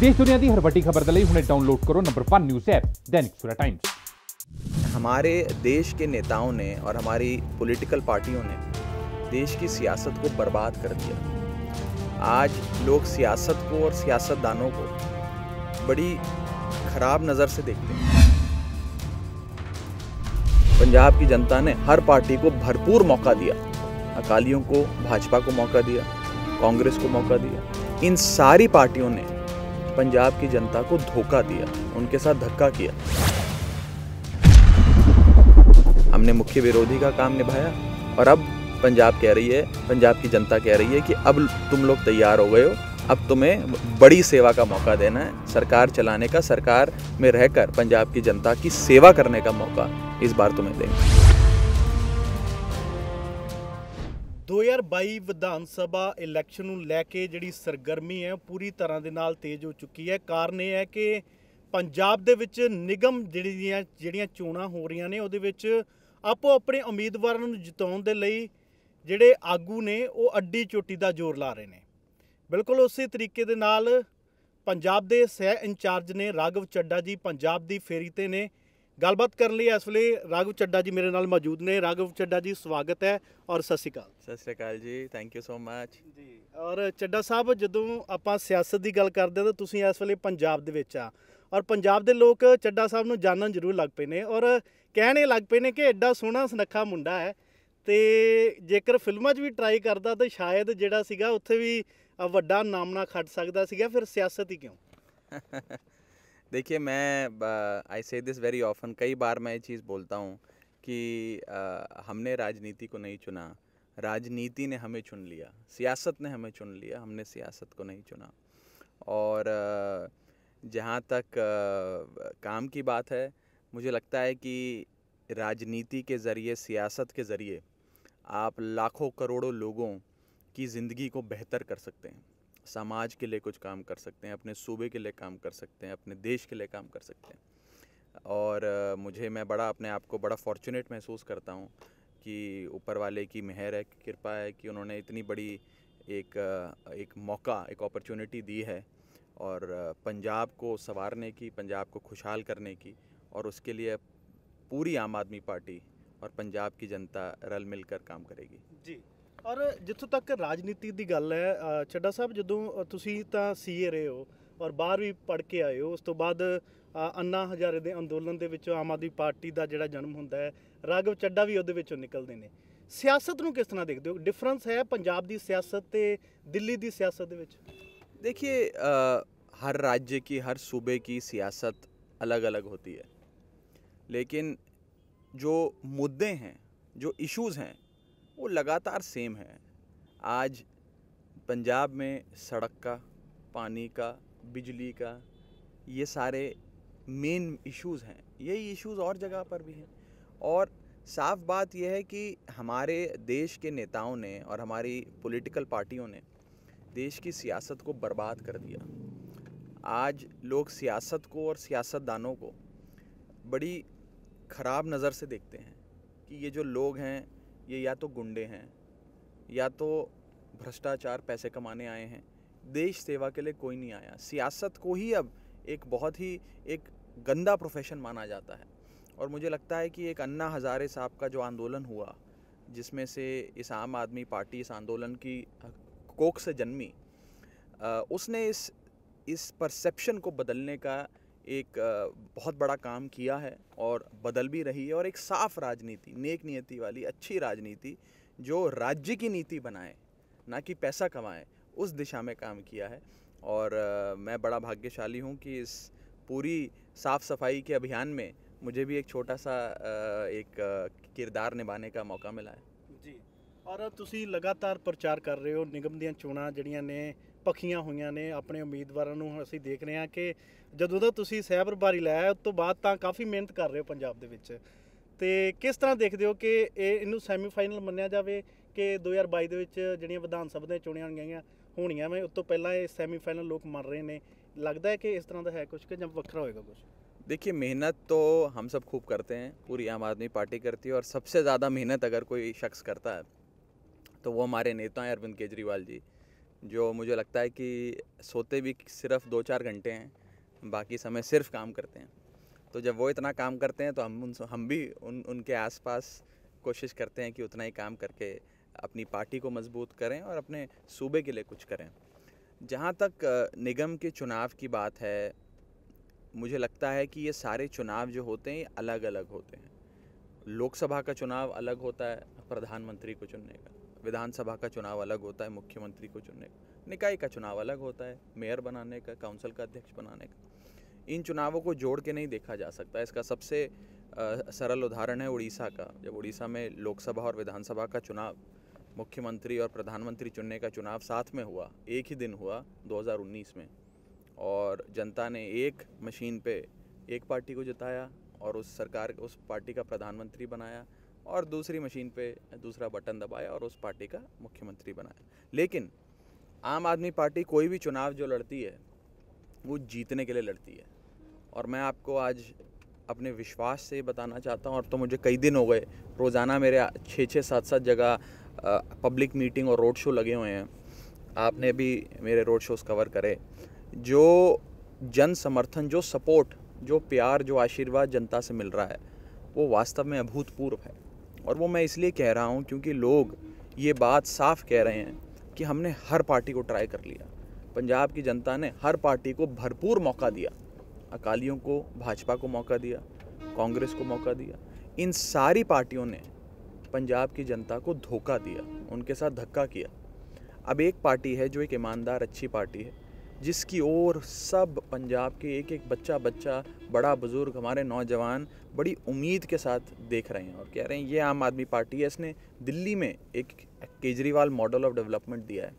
देश दुनिया की हर बड़ी खबर हमने डाउनलोड करो नंबर वन न्यूज़ ऐप दैनिक सूर्य टाइम्स हमारे देश के नेताओं ने और हमारी पॉलिटिकल पार्टियों ने देश की सियासत को बर्बाद कर दिया आज लोग सियासत को और सियासतदानों को बड़ी खराब नज़र से देखते हैं पंजाब की जनता ने हर पार्टी को भरपूर मौका दिया अकालियों को भाजपा को मौका दिया कांग्रेस को मौका दिया इन सारी पार्टियों ने पंजाब की जनता को धोखा दिया उनके साथ धक्का किया हमने मुख्य विरोधी का काम निभाया और अब पंजाब कह रही है पंजाब की जनता कह रही है कि अब तुम लोग तैयार हो गए हो अब तुम्हें बड़ी सेवा का मौका देना है सरकार चलाने का सरकार में रहकर पंजाब की जनता की सेवा करने का मौका इस बार तुम्हें देंगे 2022 ਵਿਧਾਨ ਸਭਾ ਇਲੈਕਸ਼ਨ ਨੂੰ ਲੈ ਕੇ ਜਿਹੜੀ ਸਰਗਰਮੀ ਹੈ ਪੂਰੀ ਤਰ੍ਹਾਂ ਦੇ ਨਾਲ ਤੇਜ਼ ਹੋ ਚੁੱਕੀ ਹੈ ਕਾਰਨ ਇਹ ਹੈ ਕਿ ਪੰਜਾਬ ਦੇ ਵਿੱਚ ਨਿਗਮ ਜਿਹੜੀਆਂ ਜਿਹੜੀਆਂ ਚੋਣਾਂ ਹੋ ਰਹੀਆਂ ਨੇ ਉਹਦੇ ਵਿੱਚ ਆਪੋ ਆਪਣੇ ਉਮੀਦਵਾਰਾਂ ਨੂੰ ਜਿਤਾਉਣ ਦੇ ਲਈ ਜਿਹੜੇ ਆਗੂ ਨੇ ਉਹ ਅੱਡੀ ਚੋਟੀ ਦਾ ਜ਼ੋਰ ਲਾ ਰਹੇ ਨੇ ਬਿਲਕੁਲ ਉਸੇ ਤਰੀਕੇ ਦੇ ਨਾਲ ਪੰਜਾਬ ਦੇ ਸਹਿ ਇੰਚਾਰਜ ਨੇ ਰਾਘਵ ਚੱਡਾ ਜੀ ਪੰਜਾਬ ਦੀ ਫੇਰੀ ਤੇ ਨੇ ਗੱਲਬਾਤ ਕਰਨ ਲਈ ਇਸ ਵੇਲੇ ਰਾਘਵ ਚੱਡਾ ਜੀ ਮੇਰੇ ਨਾਲ ਮੌਜੂਦ ਨੇ ਰਾਘਵ ਚੱਡਾ ਜੀ ਸਵਾਗਤ ਹੈ ਔਰ ਸਤਿ ਸ਼੍ਰੀ ਅਕਾਲ ਸਤਿ ਸ਼੍ਰੀ ਅਕਾਲ ਜੀ ਥੈਂਕ ਯੂ ਸੋ ਮੱਚ ਜੀ ਔਰ ਚੱਡਾ ਸਾਹਿਬ ਜਦੋਂ ਆਪਾਂ ਸਿਆਸਤ ਦੀ ਗੱਲ ਕਰਦੇ ਹਾਂ ਤਾਂ ਤੁਸੀਂ ਇਸ ਵੇਲੇ ਪੰਜਾਬ ਦੇ ਵਿੱਚ ਆ ਔਰ ਪੰਜਾਬ ਦੇ ਲੋਕ ਚੱਡਾ ਸਾਹਿਬ ਨੂੰ ਜਾਣਨ ਜ਼ਰੂਰ ਲੱਗ ਪਏ ਨੇ ਔਰ ਕਹਿਣੇ ਲੱਗ ਪਏ ਨੇ ਕਿ ਐਡਾ ਸੋਹਣਾ ਸੁਨੱਖਾ ਮੁੰਡਾ ਹੈ ਤੇ ਜੇਕਰ ਫਿਲਮਾਂ 'ਚ ਵੀ ਟਰਾਈ ਕਰਦਾ ਤਾਂ ਸ਼ਾਇਦ ਜਿਹੜਾ ਸੀਗਾ ਉੱਥੇ ਵੀ ਵੱਡਾ ਨਾਮਣਾ ਖੱਟ ਸਕਦਾ ਸੀਗਾ ਫਿਰ ਸਿਆਸਤ ਹੀ ਕਿਉਂ देखिए मैं आई से दिस वेरी ऑफन कई बार मैं ये चीज़ बोलता हूँ कि आ, हमने राजनीति को नहीं चुना राजनीति ने हमें चुन लिया सियासत ने हमें चुन लिया हमने सियासत को नहीं चुना और जहाँ तक आ, काम की बात है मुझे लगता है कि राजनीति के ज़रिए सियासत के ज़रिए आप लाखों करोड़ों लोगों की ज़िंदगी को बेहतर कर सकते हैं समाज के लिए कुछ काम कर सकते हैं अपने सूबे के लिए काम कर सकते हैं अपने देश के लिए काम कर सकते हैं और मुझे मैं बड़ा अपने आप को बड़ा फॉर्चुनेट महसूस करता हूँ कि ऊपर वाले की मेहर है कृपा है कि उन्होंने इतनी बड़ी एक एक मौका एक अपॉर्चुनिटी दी है और पंजाब को संवारने की पंजाब को खुशहाल करने की और उसके लिए पूरी आम आदमी पार्टी और पंजाब की जनता रल मिलकर काम करेगी जी ਔਰ ਜਿੱਥੋਂ ਤੱਕ ਰਾਜਨੀਤੀ ਦੀ ਗੱਲ ਹੈ ਚੱਡਾ ਸਾਹਿਬ ਜਦੋਂ ਤੁਸੀਂ ਤਾਂ ਸੀਏ ਰਹੇ ਹੋ ਔਰ ਬਾਹਰ ਵੀ ਪੜ ਕੇ ਆਏ ਹੋ ਉਸ ਤੋਂ ਬਾਅਦ ਅੰਨਾ ਹਜ਼ਾਰੇ ਦੇ ਅੰਦੋਲਨ ਦੇ ਵਿੱਚੋਂ ਆਮ ਆਦਮੀ ਪਾਰਟੀ ਦਾ ਜਿਹੜਾ ਜਨਮ ਹੁੰਦਾ ਹੈ ਰਾਗਵ ਚੱਡਾ ਵੀ ਉਹਦੇ ਵਿੱਚੋਂ ਨਿਕਲਦੇ ਨੇ ਸਿਆਸਤ ਨੂੰ ਕਿਸ ਤਰ੍ਹਾਂ ਦੇਖਦੇ ਹੋ ਡਿਫਰੈਂਸ ਹੈ ਪੰਜਾਬ ਦੀ ਸਿਆਸਤ ਤੇ ਦਿੱਲੀ ਦੀ ਸਿਆਸਤ ਦੇ ਵਿੱਚ ਦੇਖਿਏ ਹਰ ਰਾਜ ਕੀ ਹਰ ਸੂਬੇ ਕੀ ਸਿਆਸਤ ਅਲੱਗ-ਅਲੱਗ ਹੁੰਦੀ ਹੈ ਲੇਕਿਨ ਜੋ ਮੁੱਦੇ ਹਨ ਜੋ ਇਸ਼ੂਜ਼ ਹਨ वो लगातार सेम है आज पंजाब में सड़क का पानी का बिजली का ये सारे मेन इश्यूज़ हैं यही इश्यूज़ और जगह पर भी हैं और साफ बात यह है कि हमारे देश के नेताओं ने और हमारी पॉलिटिकल पार्टियों ने देश की सियासत को बर्बाद कर दिया आज लोग सियासत को और सियासतदानों को बड़ी ख़राब नज़र से देखते हैं कि ये जो लोग हैं ये या तो गुंडे हैं या तो भ्रष्टाचार पैसे कमाने आए हैं देश सेवा के लिए कोई नहीं आया सियासत को ही अब एक बहुत ही एक गंदा प्रोफेशन माना जाता है और मुझे लगता है कि एक अन्ना हज़ारे साहब का जो आंदोलन हुआ जिसमें से इस आम आदमी पार्टी इस आंदोलन की कोख से जन्मी उसने इस इस परसेप्शन को बदलने का एक बहुत बड़ा काम किया है और बदल भी रही है और एक साफ़ राजनीति नेक नीति वाली अच्छी राजनीति जो राज्य की नीति बनाए ना कि पैसा कमाए उस दिशा में काम किया है और मैं बड़ा भाग्यशाली हूँ कि इस पूरी साफ़ सफाई के अभियान में मुझे भी एक छोटा सा एक किरदार निभाने का मौका मिला है जी और तुम लगातार प्रचार कर रहे हो निगम ਦੀਆਂ ਚੋਣਾਂ जड़िया ने ਪੱਖੀਆਂ ਹੋਈਆਂ ਨੇ ਆਪਣੇ ਉਮੀਦਵਾਰਾਂ ਨੂੰ ਅਸੀਂ ਦੇਖ ਰਹੇ ਹਾਂ ਕਿ ਜਦੋਂ ਦਾ ਤੁਸੀਂ ਸਹਿਬਰਬਾਰੀ ਲਾਇਆ ਉਸ ਤੋਂ ਬਾਅਦ ਤਾਂ ਕਾਫੀ ਮਿਹਨਤ ਕਰ ਰਹੇ ਹੋ ਪੰਜਾਬ ਦੇ ਵਿੱਚ ਤੇ ਕਿਸ ਤਰ੍ਹਾਂ ਦੇਖਦੇ ਹੋ ਕਿ ਇਹ ਇਹਨੂੰ ਸੈਮੀਫਾਈਨਲ ਮੰਨਿਆ ਜਾਵੇ ਕਿ 2022 ਦੇ ਵਿੱਚ ਜਿਹੜੀਆਂ ਵਿਧਾਨ ਸਭਾ ਦੇ ਚੋਣਾਂ ਹੋਣਗੀਆਂ ਹੋਣੀਆਂ ਮੈਂ ਉਸ ਤੋਂ ਪਹਿਲਾਂ ਇਹ ਸੈਮੀਫਾਈਨਲ ਲੋਕ ਮੰਨ ਰਹੇ ਨੇ ਲੱਗਦਾ ਹੈ ਕਿ ਇਸ ਤਰ੍ਹਾਂ ਦਾ ਹੈ ਕੁਝ ਕਿ ਜਾਂ ਵੱਖਰਾ ਹੋਏਗਾ ਕੁਝ देखिए ਮਿਹਨਤ तो ਹਮ ਸਭ ਖੂਬ ਕਰਤੇ ਹਾਂ ਪੂਰੀ ਆਮ ਆਦਮੀ ਪਾਰਟੀ करती ਹੈ ਔਰ ਸਭ ਤੋਂ ਜ਼ਿਆਦਾ ਮਿਹਨਤ ਅਗਰ ਕੋਈ ਸ਼ਖਸ ਕਰਤਾ ਹੈ ਤਾਂ ਉਹ नेता ਨੇਤਾ ਅਰਵਿੰਦ ਕੇਜਰੀਵਾਲ ਜੀ जो मुझे लगता है कि सोते भी सिर्फ दो चार घंटे हैं बाकी समय सिर्फ काम करते हैं तो जब वो इतना काम करते हैं तो हम उन हम भी उन उनके आसपास कोशिश करते हैं कि उतना ही काम करके अपनी पार्टी को मजबूत करें और अपने सूबे के लिए कुछ करें जहाँ तक निगम के चुनाव की बात है मुझे लगता है कि ये सारे चुनाव जो होते हैं अलग अलग होते हैं लोकसभा का चुनाव अलग होता है प्रधानमंत्री को चुनने का विधानसभा का चुनाव अलग होता है मुख्यमंत्री को चुनने का निकाय का चुनाव अलग होता है मेयर बनाने का काउंसिल का अध्यक्ष बनाने का इन चुनावों को जोड़ के नहीं देखा जा सकता इसका सबसे सरल उदाहरण है उड़ीसा का जब उड़ीसा में लोकसभा और विधानसभा का चुनाव मुख्यमंत्री और प्रधानमंत्री चुनने का चुनाव साथ में हुआ एक ही दिन हुआ 2019 में और जनता ने एक मशीन पे एक पार्टी को जिताया और उस सरकार उस पार्टी का प्रधानमंत्री बनाया और दूसरी मशीन पे दूसरा बटन दबाया और उस पार्टी का मुख्यमंत्री बनाया लेकिन आम आदमी पार्टी कोई भी चुनाव जो लड़ती है वो जीतने के लिए लड़ती है और मैं आपको आज अपने विश्वास से बताना चाहता हूँ और तो मुझे कई दिन हो गए रोज़ाना मेरे छः छः सात सात जगह पब्लिक मीटिंग और रोड शो लगे हुए हैं आपने भी मेरे रोड शोज़ कवर करे जो जन समर्थन जो सपोर्ट जो प्यार जो आशीर्वाद जनता से मिल रहा है वो वास्तव में अभूतपूर्व है और वो मैं इसलिए कह रहा हूँ क्योंकि लोग ये बात साफ कह रहे हैं कि हमने हर पार्टी को ट्राई कर लिया पंजाब की जनता ने हर पार्टी को भरपूर मौका दिया अकालियों को भाजपा को मौका दिया कांग्रेस को मौका दिया इन सारी पार्टियों ने पंजाब की जनता को धोखा दिया उनके साथ धक्का किया अब एक पार्टी है जो एक ईमानदार अच्छी पार्टी है जिसकी ओर सब पंजाब के एक एक बच्चा बच्चा बड़ा बुज़ुर्ग हमारे नौजवान बड़ी उम्मीद के साथ देख रहे हैं और कह रहे हैं ये आम आदमी पार्टी है इसने दिल्ली में एक केजरीवाल मॉडल ऑफ डेवलपमेंट दिया है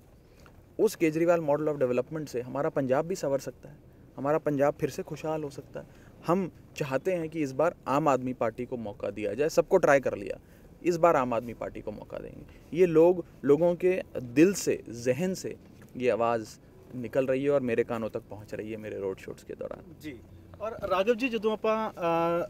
उस केजरीवाल मॉडल ऑफ डेवलपमेंट से हमारा पंजाब भी संवर सकता है हमारा पंजाब फिर से खुशहाल हो सकता है हम चाहते हैं कि इस बार आम आदमी पार्टी को मौका दिया जाए सबको ट्राई कर लिया इस बार आम आदमी पार्टी को मौका देंगे ये लोग लोगों के दिल से जहन से ये आवाज़ ਨਿਕਲ ਰਹੀ ਹੈ ਔਰ ਮੇਰੇ ਕਾਨੋਂ ਤੱਕ ਪਹੁੰਚ ਰਹੀ ਹੈ ਮੇਰੇ ਰੋਡ ਸ਼ੋਟਸ ਦੇ ਦੌਰਾਨ ਜੀ ਔਰ ਰਾਜਵ ਜੀ ਜਦੋਂ ਆਪਾਂ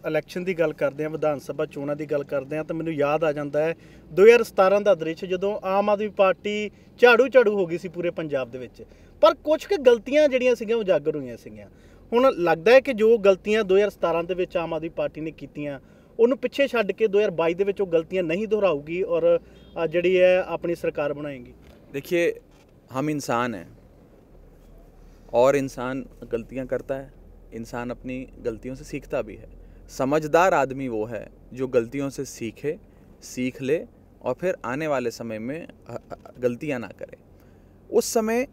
ਇਲੈਕਸ਼ਨ ਦੀ ਗੱਲ ਕਰਦੇ ਹਾਂ ਵਿਧਾਨ ਸਭਾ ਚੋਣਾਂ ਦੀ ਗੱਲ ਕਰਦੇ ਹਾਂ ਤਾਂ ਮੈਨੂੰ ਯਾਦ ਆ ਜਾਂਦਾ ਹੈ 2017 ਦਾ ਦ੍ਰਿਸ਼ ਜਦੋਂ ਆਮ ਆਦਮੀ ਪਾਰਟੀ ਝਾੜੂ ਝਾੜੂ ਹੋ ਗਈ ਸੀ ਪੂਰੇ ਪੰਜਾਬ ਦੇ ਵਿੱਚ ਪਰ ਕੁਝ ਕੁ ਗਲਤੀਆਂ ਜਿਹੜੀਆਂ ਸੀਗੀਆਂ ਉਜਾਗਰ ਹੋਈਆਂ ਸੀਗੀਆਂ ਹੁਣ ਲੱਗਦਾ ਹੈ ਕਿ ਜੋ ਗਲਤੀਆਂ 2017 ਦੇ ਵਿੱਚ ਆਮ ਆਦਮੀ ਪਾਰਟੀ ਨੇ ਕੀਤੀਆਂ ਉਹਨੂੰ ਪਿੱਛੇ ਛੱਡ ਕੇ 2022 ਦੇ ਵਿੱਚ ਉਹ ਗਲਤੀਆਂ ਨਹੀਂ ਦੁਹਰਾਊਗੀ ਔਰ ਜਿਹੜੀ ਹੈ ਆਪਣੀ ਸਰਕਾਰ ਬਣਾਏਗੀ ਦੇਖਿਏ ਹਮ ਇਨਸਾਨ ਹੈ और इंसान गलतियां करता है इंसान अपनी गलतियों से सीखता भी है समझदार आदमी वो है जो गलतियों से सीखे सीख ले और फिर आने वाले समय में गलतियां ना करे उस समय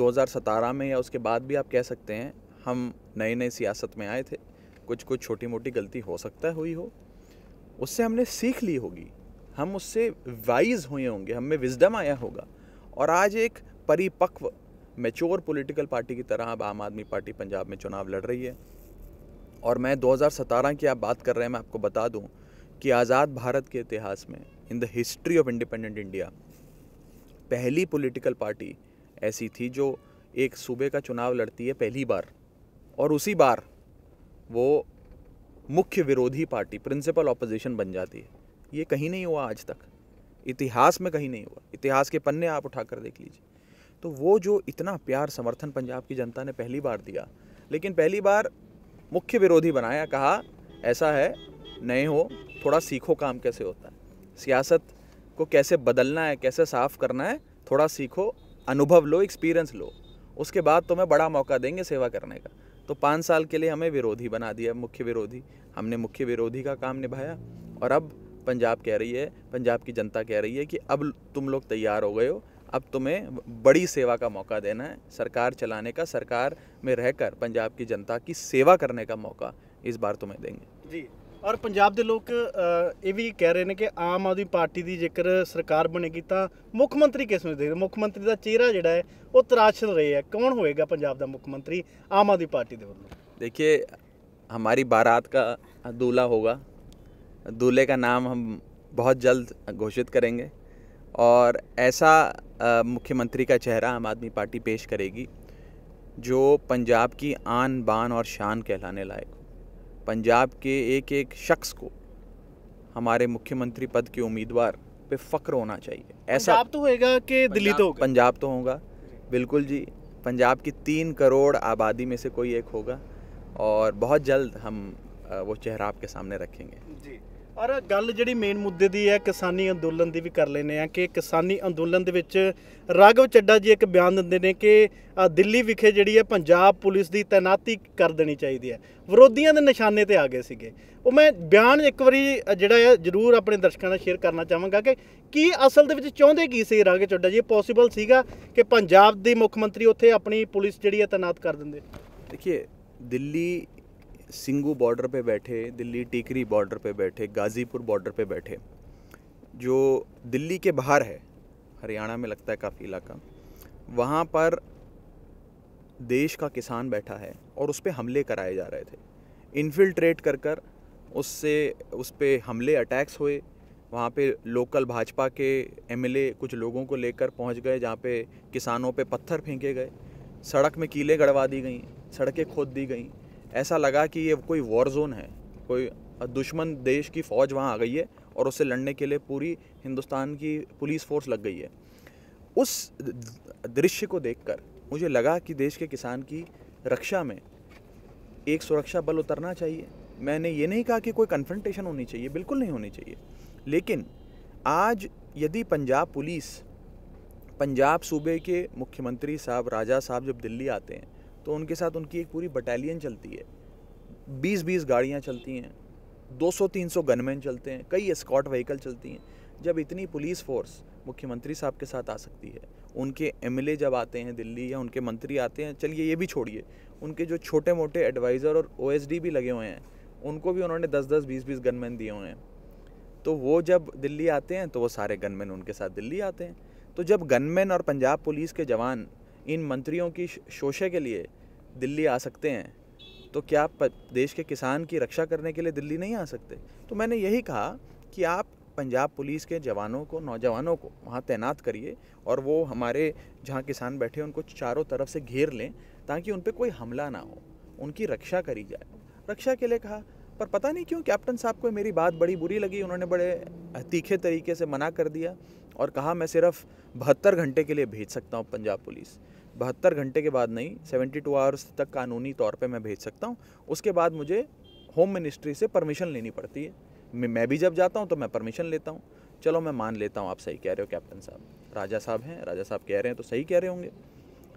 2017 में या उसके बाद भी आप कह सकते हैं हम नए नए सियासत में आए थे कुछ कुछ छोटी मोटी गलती हो सकता है हुई हो उससे हमने सीख ली होगी हम उससे वाइज हुए होंगे हमें विजडम आया होगा और आज एक परिपक्व मेच्योर पॉलिटिकल पार्टी की तरह अब आम आदमी पार्टी पंजाब में चुनाव लड़ रही है और मैं 2017 की आप बात कर रहे हैं मैं आपको बता दूं कि आज़ाद भारत के इतिहास में in the history of independent India पहली पॉलिटिकल पार्टी ऐसी थी जो एक सूबे का चुनाव लड़ती है पहली बार और उसी बार वो मुख्य विरोधी पार्टी प्रिंसिपल ऑपोजिशन बन जाती है ये कहीं नहीं हुआ आज तक इतिहास में कहीं नहीं हुआ इतिहास के पन्ने आप उठा कर देख लीजिए तो वो जो इतना प्यार समर्थन पंजाब की जनता ने पहली बार दिया लेकिन पहली बार मुख्य विरोधी बनाया कहा ऐसा है नए हो थोड़ा सीखो काम कैसे होता है सियासत को कैसे बदलना है कैसे साफ़ करना है थोड़ा सीखो अनुभव लो एक्सपीरियंस लो उसके बाद तुम्हें बड़ा मौका देंगे सेवा करने का तो पाँच साल के लिए हमें विरोधी बना दिया मुख्य विरोधी हमने मुख्य विरोधी का काम निभाया और अब पंजाब कह रही है पंजाब की जनता कह रही है कि अब तुम लोग तैयार हो गए हो अब तुम्हें बड़ी सेवा का मौका देना है सरकार चलाने का सरकार में रहकर पंजाब की जनता की सेवा करने का मौका इस बार तुम्हें देंगे जी और पंजाब के लोग ये भी कह रहे हैं कि आम आदमी पार्टी की जेकर सरकार बनेगी तो मुख्यमंत्री किस में ਨੂੰ मुख्यमंत्री का चेहरा जोड़ा है वो ਹੈ रहे हैं कौन होएगा पंजाब का मुख्यमंत्री आम आदमी पार्टी के वालों देखिए हमारी बारात का दूल्हा होगा दूल्हे का नाम हम बहुत जल्द घोषित करेंगे और ऐसा मुख्यमंत्री का चेहरा आम आदमी पार्टी पेश करेगी जो पंजाब की आन बान और शान कहलाने लायक हो पंजाब के एक एक शख्स को हमारे मुख्यमंत्री पद के उम्मीदवार पे फ़क्र होना चाहिए ऐसा आप तो होएगा कि दिल्ली तो पंजाब तो होगा बिल्कुल जी पंजाब की तीन करोड़ आबादी में से कोई एक होगा और बहुत जल्द हम वो चेहरा आपके सामने रखेंगे जी ਔਰ ਗੱਲ ਜਿਹੜੀ ਮੇਨ ਮੁੱਦੇ ਦੀ ਹੈ ਕਿਸਾਨੀ ਅੰਦੋਲਨ ਦੀ ਵੀ ਕਰ ਲੈਨੇ ਆ ਕਿ ਕਿਸਾਨੀ ਅੰਦੋਲਨ ਦੇ ਵਿੱਚ ਰਾਘਵ ਚੱਡਾ ਜੀ ਇੱਕ ਬਿਆਨ ਦਿੰਦੇ ਨੇ ਕਿ ਦਿੱਲੀ ਵਿਖੇ ਜਿਹੜੀ ਹੈ ਪੰਜਾਬ ਪੁਲਿਸ ਦੀ ਤਾਇਨਾਤੀ ਕਰ ਦੇਣੀ ਚਾਹੀਦੀ ਹੈ ਵਿਰੋਧੀਆਂ ਦੇ ਨਿਸ਼ਾਨੇ ਤੇ ਆ ਗਏ ਸੀਗੇ ਉਹ ਮੈਂ ਬਿਆਨ ਇੱਕ ਵਾਰੀ ਜਿਹੜਾ ਹੈ ਜ਼ਰੂਰ ਆਪਣੇ ਦਰਸ਼ਕਾਂ ਨਾਲ ਸ਼ੇਅਰ ਕਰਨਾ ਚਾਹਾਂਗਾ ਕਿ ਕੀ ਅਸਲ ਦੇ ਵਿੱਚ ਚਾਹੁੰਦੇ ਕੀ ਸੀ ਰਾਘਵ ਚੱਡਾ ਜੀ ਪੋਸੀਬਲ ਸੀਗਾ ਕਿ ਪੰਜਾਬ ਦੇ ਮੁੱਖ ਮੰਤਰੀ ਉੱਥੇ ਆਪਣੀ ਪੁਲਿਸ ਜਿਹੜੀ ਹੈ ਤਾਇਨਾਤ ਕਰ ਦਿੰਦੇ ਦੇਖਿਏ ਦਿੱਲੀ सिंगू बॉर्डर पे बैठे दिल्ली टीकरी बॉर्डर पे बैठे गाज़ीपुर बॉर्डर पे बैठे जो दिल्ली के बाहर है हरियाणा में लगता है काफ़ी इलाका वहाँ पर देश का किसान बैठा है और उस पर हमले कराए जा रहे थे इनफिल्ट्रेट कर कर उससे उस पर हमले अटैक्स हुए वहाँ पे लोकल भाजपा के एमएलए कुछ लोगों को लेकर पहुँच गए जहाँ पे किसानों पे पत्थर फेंके गए सड़क में कीले गड़वा दी गई सड़कें खोद दी गई ऐसा लगा कि ये कोई वॉर जोन है कोई दुश्मन देश की फ़ौज वहाँ आ गई है और उससे लड़ने के लिए पूरी हिंदुस्तान की पुलिस फोर्स लग गई है उस दृश्य को देखकर मुझे लगा कि देश के किसान की रक्षा में एक सुरक्षा बल उतरना चाहिए मैंने ये नहीं कहा कि कोई कन्फ्रंटेशन होनी चाहिए बिल्कुल नहीं होनी चाहिए लेकिन आज यदि पंजाब पुलिस पंजाब सूबे के मुख्यमंत्री साहब राजा साहब जब दिल्ली आते हैं तो उनके साथ उनकी एक पूरी बटालियन चलती है बीस बीस गाड़ियाँ चलती हैं 200-300 गनमैन चलते हैं कई स्कॉट व्हीकल चलती हैं जब इतनी पुलिस फोर्स मुख्यमंत्री साहब के साथ आ सकती है उनके एम जब आते हैं दिल्ली या उनके मंत्री आते हैं चलिए ये भी छोड़िए उनके जो छोटे मोटे एडवाइज़र और ओ भी लगे हुए हैं उनको भी उन्होंने दस दस बीस बीस गनमैन दिए हुए हैं तो वो जब दिल्ली आते हैं तो वो सारे गनमैन उनके साथ दिल्ली आते हैं तो जब गनमैन और पंजाब पुलिस के जवान इन मंत्रियों की शोशे के लिए दिल्ली आ सकते हैं तो क्या देश के किसान की रक्षा करने के लिए दिल्ली नहीं आ सकते तो मैंने यही कहा कि आप पंजाब पुलिस के जवानों को नौजवानों को वहाँ तैनात करिए और वो हमारे जहाँ किसान बैठे उनको चारों तरफ से घेर लें ताकि उन पर कोई हमला ना हो उनकी रक्षा करी जाए रक्षा के लिए कहा पर पता नहीं क्यों कैप्टन साहब को मेरी बात बड़ी बुरी लगी उन्होंने बड़े तीखे तरीके से मना कर दिया और कहा मैं सिर्फ बहत्तर घंटे के लिए भेज सकता हूँ पंजाब पुलिस बहत्तर घंटे के बाद नहीं सेवेंटी टू आवर्स तक कानूनी तौर पे मैं भेज सकता हूँ उसके बाद मुझे होम मिनिस्ट्री से परमिशन लेनी पड़ती है मैं भी जब जाता हूँ तो मैं परमिशन लेता हूँ चलो मैं मान लेता हूँ आप सही कह रहे हो कैप्टन साहब राजा साहब हैं राजा साहब कह रहे हैं तो सही कह रहे होंगे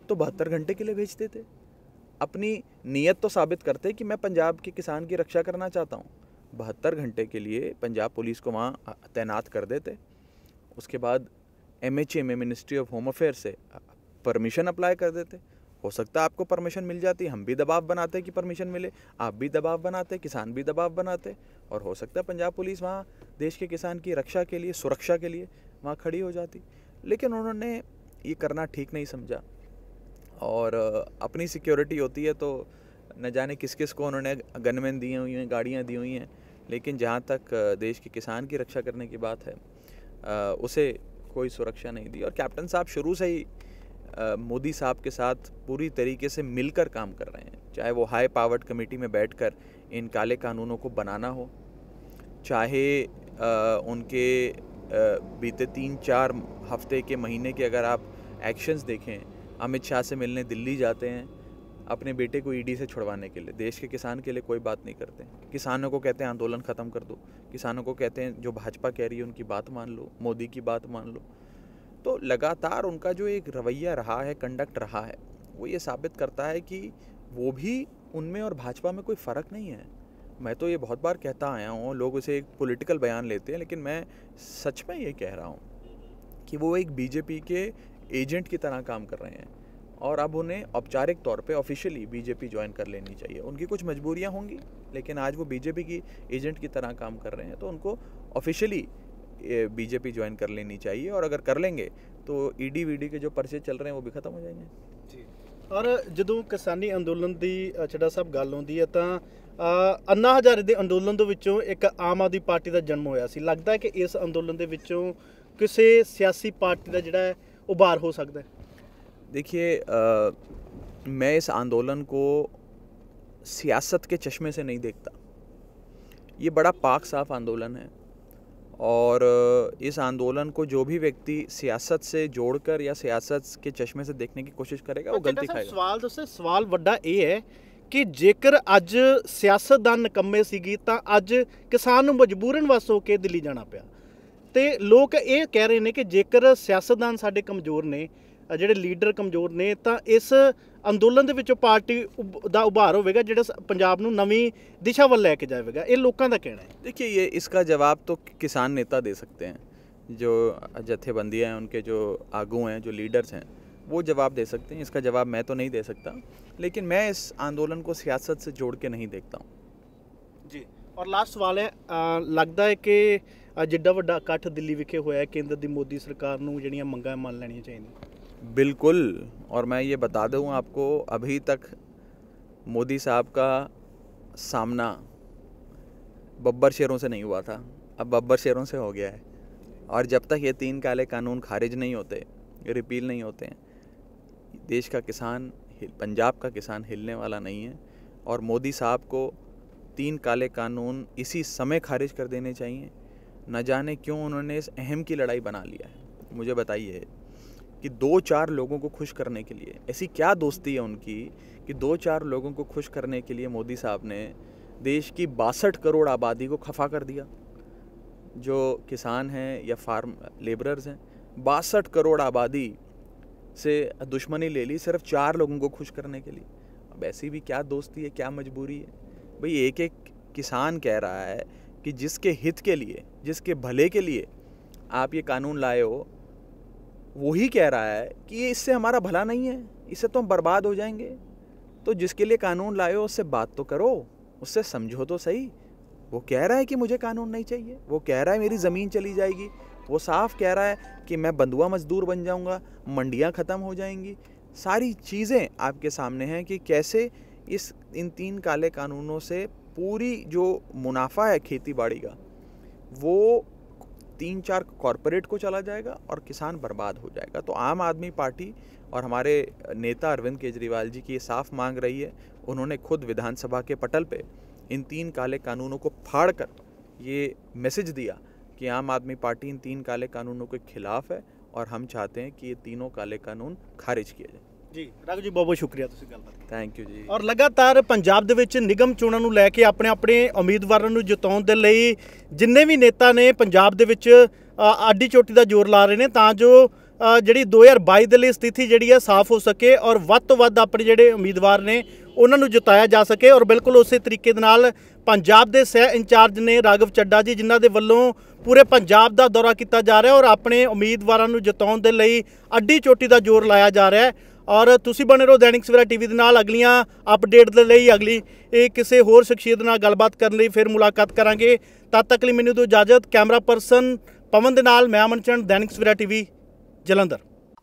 तो बहत्तर घंटे के लिए भेजते थे अपनी नीयत तो साबित करते कि मैं पंजाब के किसान की रक्षा करना चाहता हूँ बहत्तर घंटे के लिए पंजाब पुलिस को वहाँ तैनात कर देते उसके बाद एम एच ए में मिनिस्ट्री ऑफ होम अफेयर से परमिशन अप्लाई कर देते हो सकता है आपको परमिशन मिल जाती हम भी दबाव बनाते कि परमिशन मिले आप भी दबाव बनाते किसान भी दबाव बनाते और हो सकता है पंजाब पुलिस वहाँ देश के किसान की रक्षा के लिए सुरक्षा के लिए वहाँ खड़ी हो जाती लेकिन उन्होंने ये करना ठीक नहीं समझा और अपनी सिक्योरिटी होती है तो न जाने किस किस को उन्होंने गनमैन दिए हुई हैं गाड़ियाँ दी हुई हैं लेकिन जहाँ तक देश के किसान की रक्षा करने की बात है उसे कोई सुरक्षा नहीं दी और कैप्टन साहब शुरू से ही मोदी साहब के साथ पूरी तरीके से मिलकर काम कर रहे हैं चाहे वो हाई पावर्ड कमेटी में बैठकर इन काले कानूनों को बनाना हो चाहे आ, उनके आ, बीते तीन चार हफ्ते के महीने के अगर आप एक्शंस देखें अमित शाह से मिलने दिल्ली जाते हैं अपने बेटे को ईडी से छुड़वाने के लिए देश के किसान के लिए कोई बात नहीं करते किसानों को कहते हैं आंदोलन ख़त्म कर दो किसानों को कहते हैं जो भाजपा कह रही है उनकी बात मान लो मोदी की बात मान लो तो लगातार उनका जो एक रवैया रहा है कंडक्ट रहा है वो ये साबित करता है कि वो भी उनमें और भाजपा में कोई फ़र्क नहीं है मैं तो ये बहुत बार कहता आया हूँ लोग उसे एक पॉलिटिकल बयान लेते हैं लेकिन मैं सच में ये कह रहा हूँ कि वो एक बीजेपी के एजेंट की तरह काम कर रहे हैं और अब उन्हें औपचारिक तौर पे ऑफिशियली बीजेपी ज्वाइन कर लेनी चाहिए उनकी कुछ मजबूरियां होंगी लेकिन आज वो बीजेपी की एजेंट की तरह काम कर रहे हैं तो उनको ऑफिशियली बीजेपी ज्वाइन कर लेनी चाहिए और अगर कर लेंगे तो ईडी वीडी के जो पर्चे चल रहे हैं वो भी खत्म हो जाएंगे जी और ਜਦੋਂ ਕਿਸਾਨੀ ਅੰਦੋਲਨ ਦੀ ਛੜਾ ਸਾਹਿਬ ਗੱਲ ਆਉਂਦੀ ਹੈ ਤਾਂ ਅੰਨਾ ਹਜ਼ਾਰੇ ਦੇ ਅੰਦੋਲਨ ਦੇ ਵਿੱਚੋਂ ਇੱਕ ਆਮ ਆਦਮੀ ਪਾਰਟੀ ਦਾ ਜਨਮ ਹੋਇਆ ਸੀ ਲੱਗਦਾ ਹੈ ਕਿ ਇਸ ਅੰਦੋਲਨ ਦੇ ਵਿੱਚੋਂ ਕਿਸੇ ਸਿਆਸੀ ਪਾਰਟੀ ਦਾ ਜਿਹੜਾ ਉਭਾਰ ਹੋ ਸਕਦਾ ਹੈ देखिए मैं इस आंदोलन को सियासत के चश्मे से नहीं देखता ये बड़ा पाक साफ आंदोलन है और इस आंदोलन को जो भी व्यक्ति सियासत से जोड़कर या सियासत के चश्मे से देखने की कोशिश करेगा वो अच्छा, गलती खाएगा सवाल तो सवाल ਵੱਡਾ ਇਹ है कि जेकर अज सियासतदान ਨਕਮੇ ਸੀਗੀ तो अज किसान मजबूरन ਮਜਬੂਰਨ हो के दिल्ली जाना ਜਾਣਾ तो लोग ਲੋਕ ਇਹ ਕਹਿ ਰਹੇ ਨੇ ਕਿ ਜੇਕਰ ਸਿਆਸਤਦਾਨ ਸਾਡੇ ਕਮਜ਼ੋਰ जोड़े लीडर कमजोर ने तो इस अंदोलन के पार्टी ਪਾਰਟੀ ਦਾ ਉਭਾਰ ਹੋਵੇਗਾ ਜਿਹੜਾ ਪੰਜਾਬ ਨੂੰ ਨਵੀਂ ਦਿਸ਼ਾ ਵੱਲ ਲੈ ਕੇ ਜਾਵੇਗਾ ਇਹ ਲੋਕਾਂ ਦਾ देखिए ये इसका जवाब तो किसान नेता दे सकते हैं जो जत्थेबंदियाँ हैं उनके जो आगू हैं जो लीडर्स हैं वो जवाब दे सकते हैं इसका जवाब मैं तो नहीं दे सकता लेकिन मैं इस आंदोलन को सियासत से जोड़ के नहीं देखता हूँ जी और लास्ट सवाल है लगता है कि जिडा ਵੱਡਾ ਇਕੱਠ दिल्ली विखे ਹੋਇਆ ਹੈ ਕੇਂਦਰ ਦੀ ਮੋਦੀ ਸਰਕਾਰ ਨੂੰ ਜਿਹੜੀਆਂ ਮੰਗਾਂ बिल्कुल और मैं ये बता दूँ आपको अभी तक मोदी साहब का सामना बब्बर शेरों से नहीं हुआ था अब बब्बर शेरों से हो गया है और जब तक ये तीन काले कानून खारिज नहीं होते रिपील नहीं होते देश का किसान पंजाब का किसान हिलने वाला नहीं है और मोदी साहब को तीन काले कानून इसी समय खारिज कर देने चाहिए न जाने क्यों उन्होंने इस अहम की लड़ाई बना लिया है मुझे बताइए कि दो चार लोगों को खुश करने के लिए ऐसी क्या दोस्ती है उनकी कि दो चार लोगों को खुश करने के लिए मोदी साहब ने देश की बासठ करोड़ आबादी को खफा कर दिया जो किसान हैं या फार्म लेबरर्स हैं बासठ करोड़ आबादी से दुश्मनी ले ली सिर्फ चार लोगों को खुश करने के लिए अब ऐसी भी क्या दोस्ती है क्या मजबूरी है भाई एक एक किसान कह रहा है कि जिसके हित के लिए जिसके भले के लिए आप ये कानून लाए हो वही कह रहा है कि इससे हमारा भला नहीं है इससे तो हम बर्बाद हो जाएंगे तो जिसके लिए कानून लाए हो उससे बात तो करो उससे समझो तो सही वो कह रहा है कि मुझे कानून नहीं चाहिए वो कह रहा है मेरी ज़मीन चली जाएगी वो साफ कह रहा है कि मैं बंधुआ मजदूर बन जाऊंगा मंडियां ख़त्म हो जाएंगी सारी चीज़ें आपके सामने हैं कि कैसे इस इन तीन काले कानूनों से पूरी जो मुनाफा है खेती बाड़ी का वो तीन चार कॉरपोरेट को चला जाएगा और किसान बर्बाद हो जाएगा तो आम आदमी पार्टी और हमारे नेता अरविंद केजरीवाल जी की ये साफ मांग रही है उन्होंने खुद विधानसभा के पटल पे इन तीन काले कानूनों को फाड़ कर ये मैसेज दिया कि आम आदमी पार्टी इन तीन काले कानूनों के खिलाफ है और हम चाहते हैं कि ये तीनों काले कानून खारिज किए जाए ਜੀ ਰਾਘਵ ਜੀ ਬਹੁਤ ਬਹੁਤ ਸ਼ੁਕਰੀਆ ਤੁਸੀਂ ਗੱਲਬਾਤ ਥੈਂਕ ਯੂ ਜੀ ਔਰ ਲਗਾਤਾਰ ਪੰਜਾਬ ਦੇ ਵਿੱਚ ਨਿਗਮ ਚੋਣਾਂ ਨੂੰ ਲੈ ਕੇ ਆਪਣੇ ਆਪਣੇ ਉਮੀਦਵਾਰਾਂ ਨੂੰ ਜਿਤਾਉਣ ਦੇ ਲਈ ਜਿੰਨੇ ਵੀ ਨੇਤਾ ਨੇ ਪੰਜਾਬ ਦੇ ਵਿੱਚ ਆਡੀ ਚੋਟੀ ਦਾ ਜ਼ੋਰ ਲਾ ਰਹੇ ਨੇ ਤਾਂ ਜੋ ਜਿਹੜੀ 2022 ਦੇ ਲਈ ਸਥਿਤੀ ਜਿਹੜੀ ਹੈ ਸਾਫ਼ ਹੋ ਸਕੇ ਔਰ ਵੱਧ ਤੋਂ ਵੱਧ ਆਪਣੇ ਜਿਹੜੇ ਉਮੀਦਵਾਰ ਨੇ ਉਹਨਾਂ ਨੂੰ ਜਿਤਾਇਆ ਜਾ ਸਕੇ ਔਰ ਬਿਲਕੁਲ ਉਸੇ ਤਰੀਕੇ ਦੇ ਨਾਲ ਪੰਜਾਬ ਦੇ ਸਹਿ ਇੰਚਾਰਜ ਨੇ ਰਾਗਵ ਚੱਡਾ ਜੀ ਜਿਨ੍ਹਾਂ ਦੇ ਵੱਲੋਂ ਪੂਰੇ ਪੰਜਾਬ ਦਾ ਦੌਰਾ ਕੀਤਾ ਜਾ ਰਿਹਾ ਔਰ ਆਪਣੇ ਉਮੀਦਵਾਰਾਂ ਨੂੰ ਜਿਤਾਉਣ ਦੇ ਲਈ ਅੱਡੀ ਚੋਟੀ ਦਾ ਜ਼ੋਰ ਲਾਇਆ ਜਾ ਰਿਹਾ ਹੈ ਔਰ ਤੁਸੀਂ ਬਣੇ ਰਹੋ ਦੈਨਿਕ ਸਵੇਰਾ ਟੀਵੀ ਦੇ ਨਾਲ ਅਗਲੀਆਂ ਅਪਡੇਟ ਦੇ ਲਈ ਅਗਲੀ ਇਹ ਕਿਸੇ ਹੋਰ ਸ਼ਖਸੀਅਤ ਨਾਲ ਗੱਲਬਾਤ ਕਰਨ ਲਈ ਫਿਰ ਮੁਲਾਕਾਤ ਕਰਾਂਗੇ ਤਦ ਤੱਕ ਲਈ ਮੈਨੂੰ ਦਿਓ ਇਜਾਜ਼ਤ ਕੈਮਰਾ ਪਰਸਨ ਪਵਨ ਦੇ ਨਾਲ ਮੈਂ ਅਮਨਚੰਦ ਦੈਨਿਕ ਸਵੇਰਾ ਟੀਵੀ ਜਲੰਧਰ